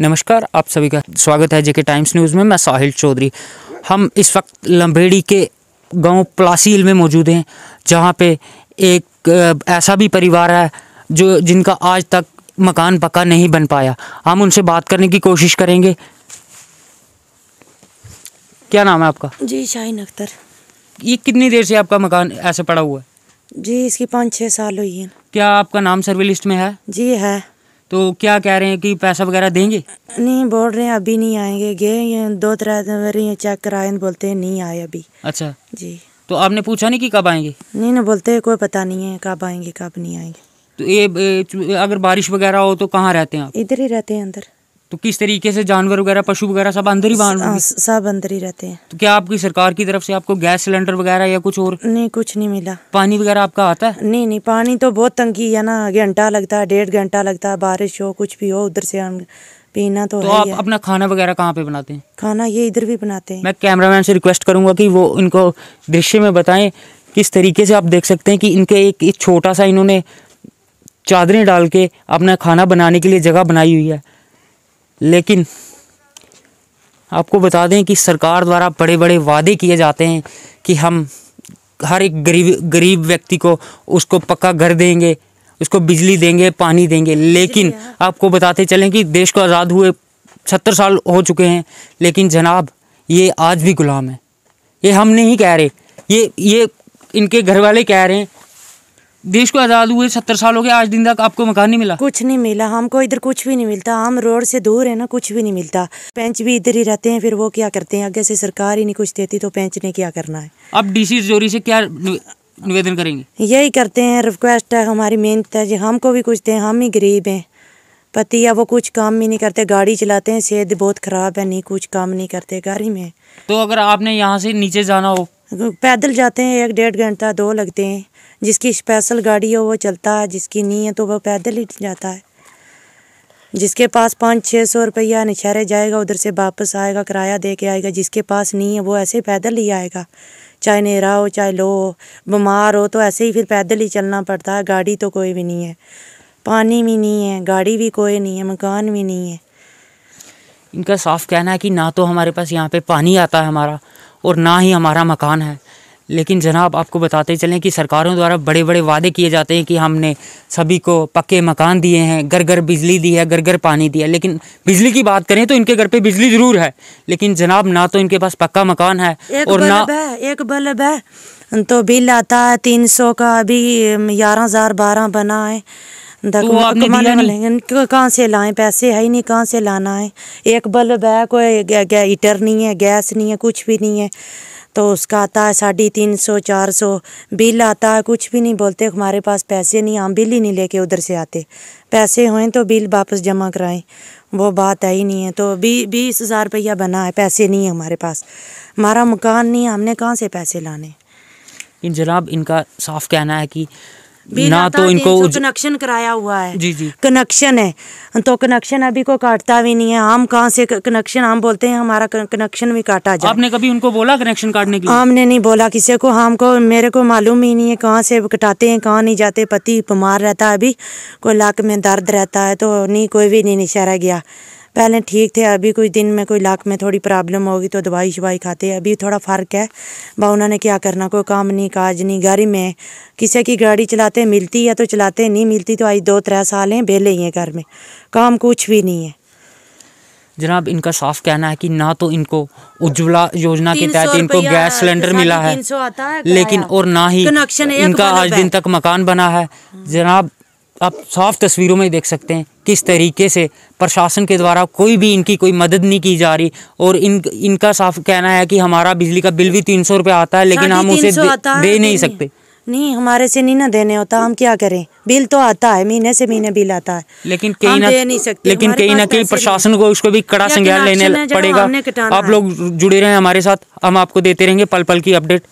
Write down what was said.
नमस्कार आप सभी का स्वागत है जेके टाइम्स न्यूज़ में मैं साहिल चौधरी हम इस वक्त लंबेड़ी के गांव प्लासील में मौजूद हैं जहां पे एक ऐसा भी परिवार है जो जिनका आज तक मकान पक्का नहीं बन पाया हम उनसे बात करने की कोशिश करेंगे क्या नाम है आपका जी शाहिन अख्तर ये कितनी देर से आपका मकान ऐसे पड़ा हुआ है जी इसकी पाँच छः साल हुई है क्या आपका नाम सर्वे लिस्ट में है जी है तो क्या कह रहे हैं कि पैसा वगैरह देंगे नहीं बोल रहे हैं अभी नहीं आएंगे गए दो त्रह चेक कराए बोलते हैं नहीं आए अभी अच्छा जी तो आपने पूछा नहीं कि कब आएंगे नहीं ना बोलते कोई पता नहीं है कब आएंगे कब नहीं आएंगे तो ये अगर बारिश वगैरह हो तो कहाँ रहते हैं आप इधर ही रहते हैं अंदर तो किस तरीके से जानवर वगैरह पशु वगैरह सब अंदर ही बांध हाँ, सब अंदर ही रहते हैं तो क्या आपकी सरकार की तरफ से आपको गैस सिलेंडर वगैरह या कुछ और नहीं कुछ नहीं मिला पानी वगैरह आपका आता है नहीं नहीं पानी तो बहुत तंगी है ना घंटा लगता है डेढ़ घंटा लगता है बारिश हो कुछ भी हो उधर से पीना तो, तो आप अपना खाना वगैरह कहाँ पे बनाते हैं खाना ये इधर भी बनाते हैं मैं कैमरामैन से रिक्वेस्ट करूंगा कि वो इनको दृश्य में बताएं किस तरीके से आप देख सकते हैं कि इनके एक छोटा सा इन्होंने चादरें डाल के अपना खाना बनाने के लिए जगह बनाई हुई है लेकिन आपको बता दें कि सरकार द्वारा बड़े बड़े वादे किए जाते हैं कि हम हर एक गरीब गरीब व्यक्ति को उसको पक्का घर देंगे उसको बिजली देंगे पानी देंगे लेकिन आपको बताते चलें कि देश को आज़ाद हुए सत्तर साल हो चुके हैं लेकिन जनाब ये आज भी गुलाम है ये हम नहीं कह रहे ये ये इनके घर वाले कह रहे हैं देश को आज़ाद हुए सत्तर साल हो गए आज दिन तक आपको मकान नहीं मिला कुछ नहीं मिला हमको इधर कुछ भी नहीं मिलता हम रोड से दूर है ना कुछ भी नहीं मिलता पेंच भी इधर ही रहते हैं फिर वो क्या करते हैं आगे से सरकार ही नहीं कुछ देती तो पेंच ने क्या करना है अब डीसी जोरी से क्या निवेदन करेंगे यही करते हैं रिक्वेस्ट है हमारी मेहनत है जी हमको भी कुछ दें हम ही गरीब हैं पति या वो कुछ काम ही नहीं करते गाड़ी चलाते हैं सेहत बहुत ख़राब है नहीं कुछ काम नहीं करते गाड़ी में तो अगर आपने यहाँ से नीचे जाना हो पैदल जाते हैं एक डेढ़ घंटा दो लगते हैं जिसकी स्पेशल गाड़ी हो वो चलता है जिसकी नहीं है तो वो पैदल ही जाता है जिसके पास पाँच छः सौ रुपया नशहरे जाएगा उधर से वापस आएगा किराया दे के आएगा जिसके पास नहीं है वो ऐसे पैदल ही आएगा चाहे नेरा हो चाहे लो हो बीमार हो तो ऐसे ही फिर पैदल ही चलना पड़ता है गाड़ी तो कोई भी नहीं है पानी भी नहीं है गाड़ी भी कोई नहीं है मकान भी नहीं है इनका साफ कहना है कि ना तो हमारे पास यहाँ पे पानी आता है हमारा और ना ही हमारा मकान है लेकिन जनाब आपको बताते चलें कि सरकारों द्वारा बड़े बड़े वादे किए जाते हैं कि हमने सभी को पक्के मकान दिए हैं घर घर बिजली दी है घर घर पानी दिया लेकिन बिजली की बात करें तो इनके घर पे बिजली ज़रूर है लेकिन जनाब ना तो इनके पास पक्का मकान है और ना है, एक बल्ब है तो बिल आता है तीन सौ का अभी ग्यारह हज़ार बारह बना है कहाँ से लाएं पैसे है ही नहीं कहाँ से लाना है एक बल्ब है कोई हीटर नहीं है गैस नहीं है कुछ भी नहीं है तो उसका आता है साढ़े तीन सौ चार सौ बिल आता है कुछ भी नहीं बोलते हमारे पास पैसे नहीं हम बिल ही नहीं लेके उधर से आते पैसे हों तो बिल वापस जमा कराएं वो बात है ही नहीं है तो बी बीस हज़ार रुपया बना है पैसे नहीं है हमारे पास हमारा मकान नहीं है हमने कहाँ से पैसे लाने इन जनाब इनका साफ कहना है कि ना तो इनको कनेक्शन कराया हुआ है जी जी कनेक्शन है तो कनेक्शन अभी को काटता भी नहीं है हम कहाँ से कनेक्शन हम बोलते हैं हमारा कनेक्शन भी काटा जाए आपने कभी उनको बोला कनेक्शन काटने के लिए हमने नहीं बोला किसी को हमको मेरे को मालूम ही नहीं है कहाँ से कटाते हैं कहाँ नहीं जाते पति बीमार रहता है अभी कोई लाक में दर्द रहता है तो नहीं कोई भी नहीं इशारा गया पहले ठीक थे अभी कुछ दिन में कोई लाख में थोड़ी प्रॉब्लम होगी तो दवाई शवाई खाते अभी थोड़ा फ़र्क है बा उन्होंने क्या करना कोई काम नहीं काज नहीं गाड़ी में किसी की गाड़ी चलाते मिलती है तो चलाते नहीं मिलती तो आज दो त्रै साल हैं बेले ही हैं घर में काम कुछ भी नहीं है जनाब इनका साफ कहना है कि ना तो इनको उज्ज्वला योजना के तहत इनको गैस सिलेंडर मिला है लेकिन और ना ही इनका आज दिन तक मकान बना है जनाब आप साफ तस्वीरों में देख सकते हैं किस तरीके से प्रशासन के द्वारा कोई भी इनकी कोई मदद नहीं की जा रही और इन इनका साफ कहना है कि हमारा बिजली का बिल भी तीन सौ रुपये आता है लेकिन हाँ हम उसे दे, दे नहीं सकते नहीं हमारे से नहीं ना देने होता हम क्या करें बिल तो आता है महीने से महीने बिल आता है लेकिन कहीं ना नहीं सकते लेकिन कहीं ना कहीं प्रशासन को उसको भी कड़ा संज्ञान तो लेने पड़ेगा आप लोग जुड़े रहे हमारे साथ हम आपको देते रहेंगे पल पल की अपडेट